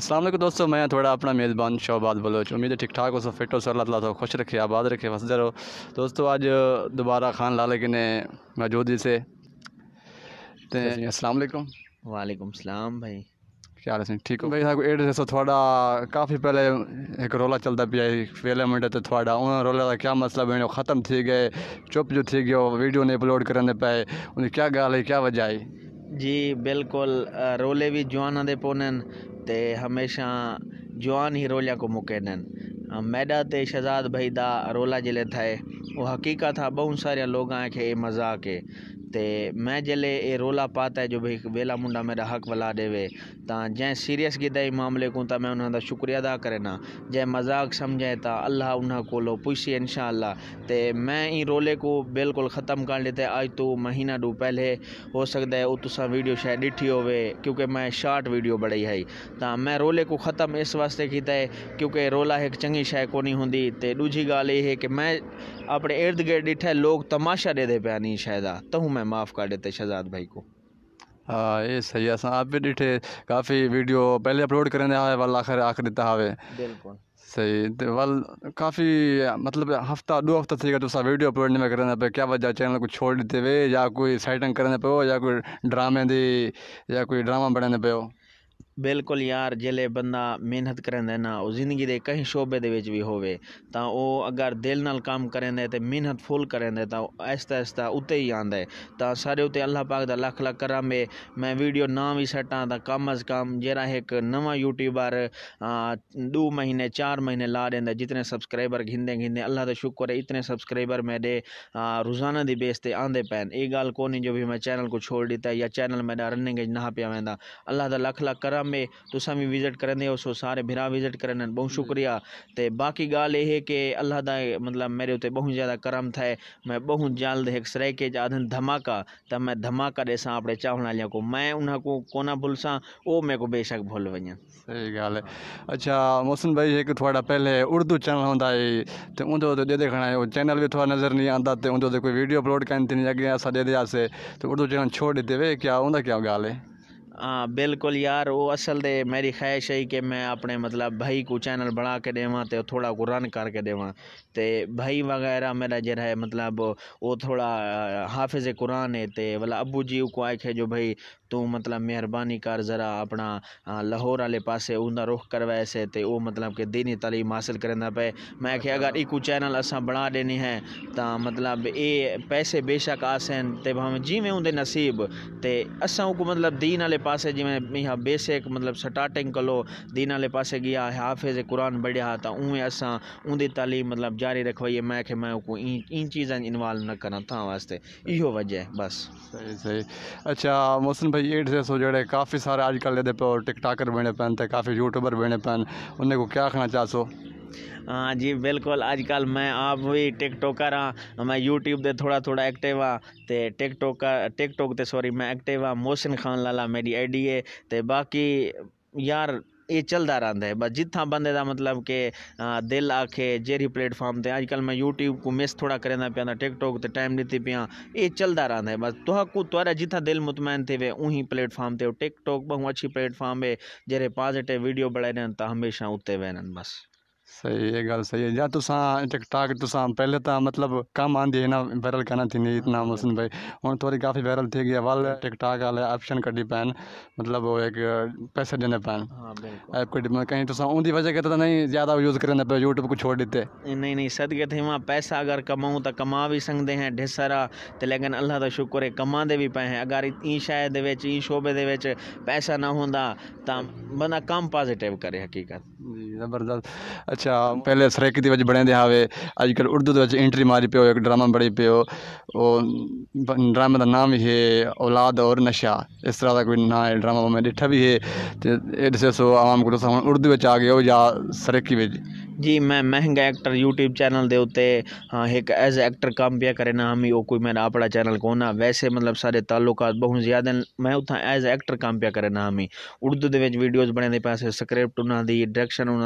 السلام علیکم دوستو میں تھوڑا اپنا میزبان شوباد بلوچ امید ٹھیک ٹھاک فٹو سو اللہ تعالیٰ خوش رکھے آباد رکھے وسطے ہو دوستو آج دوبارہ خان لالے کے موجودی سے السلام علیکم وعلیکم السلام بھائی کیا ٹھیک ہو بھائی صاحب سو تھوڑا کافی پہلے ایک رولا چلتا پیا پہلے منٹ تو تھوڑا ان رولا کا کیا مسئلہ ہے ختم تھی گئے چپ جو تھی گئے ویڈیو نہیں اپلوڈ کرنے پائے ان کیا گال ہے کیا وجہ ہے جی بالکل رولے بھی جوانا دے پونن تے ہمیشہ جوان ہی رولیا کو میڈا تے شہزاد بھائی دا رولا جلے تھائے وہ حقیقت تھا بہت سارے لوگ آئے کہ اے مذاق ہے تے میں جلے اے رولا پاتا ہے جو منڈا میرا حق ولا دے وے تا جائیں سیریس دائی معاملے کو تا میں انہوں دا شکریہ ادا کرنا جائیں مذاق سمجھے تا اللہ انہوں کو پوچھے انشاءاللہ تے میں ای رولے کو بالکل ختم کر لیتے آج تو مہینہ دو پہلے ہو سکتا ہے او تو ویڈیو شاید ڈٹھی ہو کیونکہ میں شارٹ ویڈیو بڑی ہے تا میں رولے کو ختم اس واسطے ہے کیونکہ رولا ایک چنگی کو نہیں تے شائے کون گالے ہے کہ میں اپنے ارد گرد ڈٹھے لوگ تماشا دے دے پیانی شہدہ تو ہوں میں معاف کر دیتے شہزاد بھائی کو ہاں یہ صحیح ہے آپ بھی ڈٹھے کافی ویڈیو پہلے اپلوڈ کرنے آئے والا آخر آخر دیتا ہوئے بالکل صحیح وال کافی مطلب ہفتہ دو ہفتہ تھی تو سا ویڈیو اپلوڈ نہیں میں کرنے پہ کیا وجہ چینل کو چھوڑ دیتے ہوئے یا کوئی سائٹنگ کرنے پہ ہو یا کوئی ڈرامے دی یا کوئی ڈرامہ بڑھنے پہ ہو بالکل یار جیلے بندہ محنت کردگی کے کئی شعبے بھی ہو اگر دل نالم کریں تو محنت فل کریں تو اہستہ اہتہ اتنے ہی آتا ہے تو سارے اتنے اللہ پاک کا لکھ لکھ کرے میں ویڈیو نہ بھی سٹا تو کم از کم جہاں ایک نواں یوٹیوبر دو مہینے چار مہینے لا دیا جتنے سبسکرائبر گنگے گیندے اللہ کا شکر ہے اتنے سبسکرائبر میرے روزانہ دیس سے آتے پہن یہ گل کون نہیں جو بھی میں چینل کو چھوڑ دیتا یا چینل میرا رننگ نہ اللہ کا لکھ لکھ کر میں تو وزٹ کرو سارے براہ وزٹ بہت جی۔ شکریہ باقی گال یہ اللہ مطلب میرے اتنے بہت زیادہ کرم تھا میں بہت جلد ایک جادن دھماکہ تا میں دھماکہ دے ساں اپنے چاؤن لیا کو میں انہاں کو کونہ بھول میں کو بے شک بھول ویل ہے اچھا محسن بھائی ایک پہلے اردو چینل ہوں تو اُدو چینل بھی تھوڑا نظر نہیں کوئی ویڈیو اپلوڈ کریے تو اردو چینل دیتے وے کیا ہے ہاں بالکل یار وہ اصل دے میری خواہش ہے کہ میں اپنے مطلب بھائی کو چینل بڑھا کے دیواں تو تھوڑا کو رن کر کے دیواں تو بھائی وغیرہ میرا جڑا ہے مطلب وہ تھوڑا حافظ قرآن ہے والا ابو جی کو کہ جو بھائی تو مطلب مہربانی کر ذرا اپنا لاہور والے پاسے ان رخ کروائے سے تو وہ مطلب کہ دینی تعلیم حاصل کرنا پے میں کہ ایک ایکو چینل اصا بڑھا دینی ہے تا مطلب اے پیسے بے شک جی جیویں اوندے نصیب تو اصا کو مطلب دین والے پاسے جی میں یہاں بیسک مطلب سٹارٹنگ کلو والے پاسے گیا ہے حافظ قرآن تا اویں اساں اون دی تعلیم مطلب جاری میں کہ میں کو این چیزاں انوالو نہ کرنا تھا واسطے یہ وجہ ہے بس اچھا محسن بھائی سے سو جڑے کافی کافی اج بنے پن انہیں کو کیا رکھنا چاہ سو ہاں جی بالکل اج کل میں آپ بھی ٹک ٹکٹاکر ہاں میں یوٹیوب دے تھوڑا تھوڑا ایکٹیو ہاں تے ٹک ٹاکر ٹک ٹاک تے سوری میں ایکٹیو ہاں موسن خان لالا میری آئی ایڈی ہے باقی یار یہ چلتا رہتا ہے بس جتھ بندے دا مطلب کہ دل آکھے جیری پلیٹ فارم تے تج کل میں یوٹیوب کو مس تھوڑا کرنا ٹک پیاں تے ٹائم دتی پیاں یہ چلتا رہتا ہے بس تک تارا جتنا دل مطمئن تھی وے فارم تے ٹک ٹاک بہت اچھی پلیٹ فارم ہے جہی پازیٹو ویڈیو بڑھائی رہن تا ہمیشہ اتنے وینن بس صحیح یہی ہے یا تسا ٹک ٹاک تو پہلے تا مطلب کم آند کا وائرل ٹک ٹاک والے آپشن کڈی ایک پیسے دینے پین پین ایپ کہیں اون دی وجہ نہیں زیادہ یوز کرنے پہ یوٹیوب کو چھوڑ دیتے نہیں نہیں صدقے تھے وہاں پیسہ اگر کماؤں تو کما بھی سکتے ہیں ڈسرا تے لیکن اللہ دا شکر ہے کما دے بھی پہ ہیں اگر این شعبے دے پیسہ نہ ہوتا تا بنا کم پازیٹو کرے حقیقت زبردست اچھا پہلے سریکی وچ بنے دے ہاوے اج کل اردو دے وچ انٹری ماری پیو ایک ڈرامہ بڑی پیو او اور ڈرامے کا نام ہے اولاد اور نشہ اس طرح دا کوئی ہے ڈرامہ میں ڈٹھا بھی ہے تے اے دسے سو عوام کو اردو وچ آ گئے وہ یا وچ جی میں مہنگا ایکٹر یوٹیوب چینل دے اوتے ہاں ایک ایز ایکٹر کام پیا کرے نا می او کوئی میرا اپنا چینل کون ہے ویسے مطلب سارے تعلقات بہت زیادہ میں اتنا ایز ایکٹر کام پیا کرے نا ہمیں اردو دے وچ ویڈیوز بنے دے پاسے سکرپٹ انہاں دی ڈائریکشن انہاں